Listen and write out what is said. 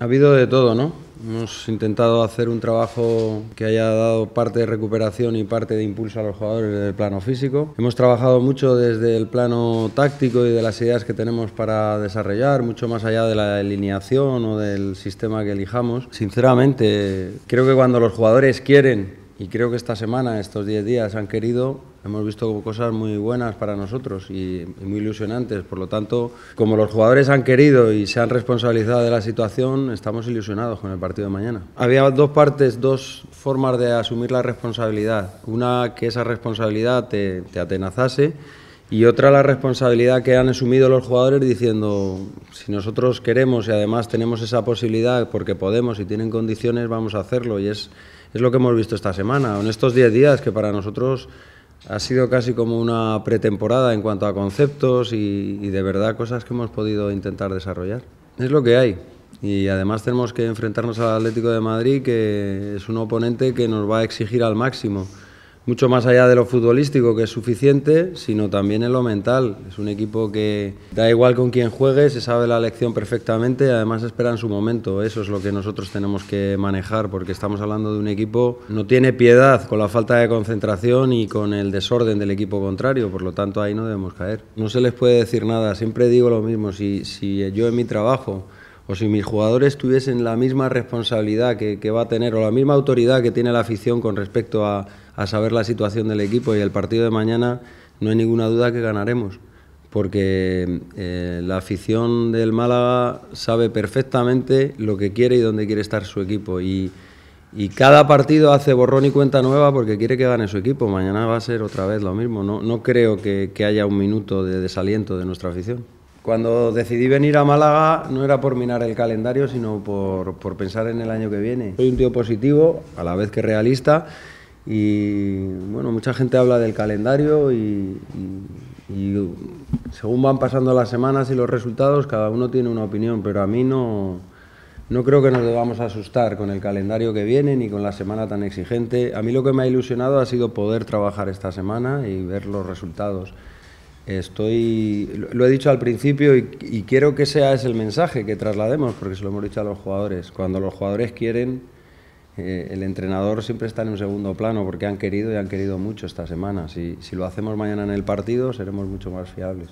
Ha habido de todo, ¿no? Hemos intentado hacer un trabajo que haya dado parte de recuperación y parte de impulso a los jugadores del plano físico. Hemos trabajado mucho desde el plano táctico y de las ideas que tenemos para desarrollar, mucho más allá de la delineación o del sistema que elijamos. Sinceramente, creo que cuando los jugadores quieren y creo que esta semana, estos 10 días han querido, hemos visto cosas muy buenas para nosotros y, muy ilusionantes. Por lo tanto, como los jugadores han querido y se han responsabilizado de la situación, estamos ilusionados con el partido de mañana. Había dos partes, dos formas de asumir la responsabilidad. Una, que esa responsabilidad te, te atenazase y otra la responsabilidad que han asumido los jugadores diciendo, si nosotros queremos y además tenemos esa posibilidad porque podemos y tienen condiciones, vamos a hacerlo. Y es, es lo que hemos visto esta semana, en estos 10 días que para nosotros ha sido casi como una pretemporada en cuanto a conceptos y, y de verdad cosas que hemos podido intentar desarrollar. Es lo que hay. Y además tenemos que enfrentarnos al Atlético de Madrid, que es un oponente que nos va a exigir al máximo mucho más allá de lo futbolístico, que es suficiente, sino también en lo mental. Es un equipo que da igual con quién juegue, se sabe la lección perfectamente además espera en su momento. Eso es lo que nosotros tenemos que manejar, porque estamos hablando de un equipo que no tiene piedad con la falta de concentración y con el desorden del equipo contrario, por lo tanto ahí no debemos caer. No se les puede decir nada, siempre digo lo mismo, si, si yo en mi trabajo o pues si mis jugadores tuviesen la misma responsabilidad que, va a tener o la misma autoridad que tiene la afición con respecto a, saber la situación del equipo y el partido de mañana, no hay ninguna duda que ganaremos, porque eh, la afición del Málaga sabe perfectamente lo que quiere y dónde quiere estar su equipo. Y, cada partido hace borrón y cuenta nueva porque quiere que gane su equipo. Mañana va a ser otra vez lo mismo. No, creo que haya un minuto de desaliento de nuestra afición. Cuando decidí venir a Málaga no era por minar el calendario, sino por, por, pensar en el año que viene. Soy un tío positivo, a la vez que realista, y bueno, mucha gente habla del calendario y, según van pasando las semanas y los resultados, cada uno tiene una opinión, pero a mí no, no creo que nos debamos asustar con el calendario que viene ni con la semana tan exigente. A mí lo que me ha ilusionado ha sido poder trabajar esta semana y ver los resultados. Estoy, lo he dicho al principio y, quiero que sea ese el mensaje que traslademos, porque se lo hemos dicho a los jugadores. Cuando los jugadores quieren, eh, el entrenador siempre está en un segundo plano, porque han querido y han querido mucho esta semana. Si, si lo hacemos mañana en el partido, seremos mucho más fiables.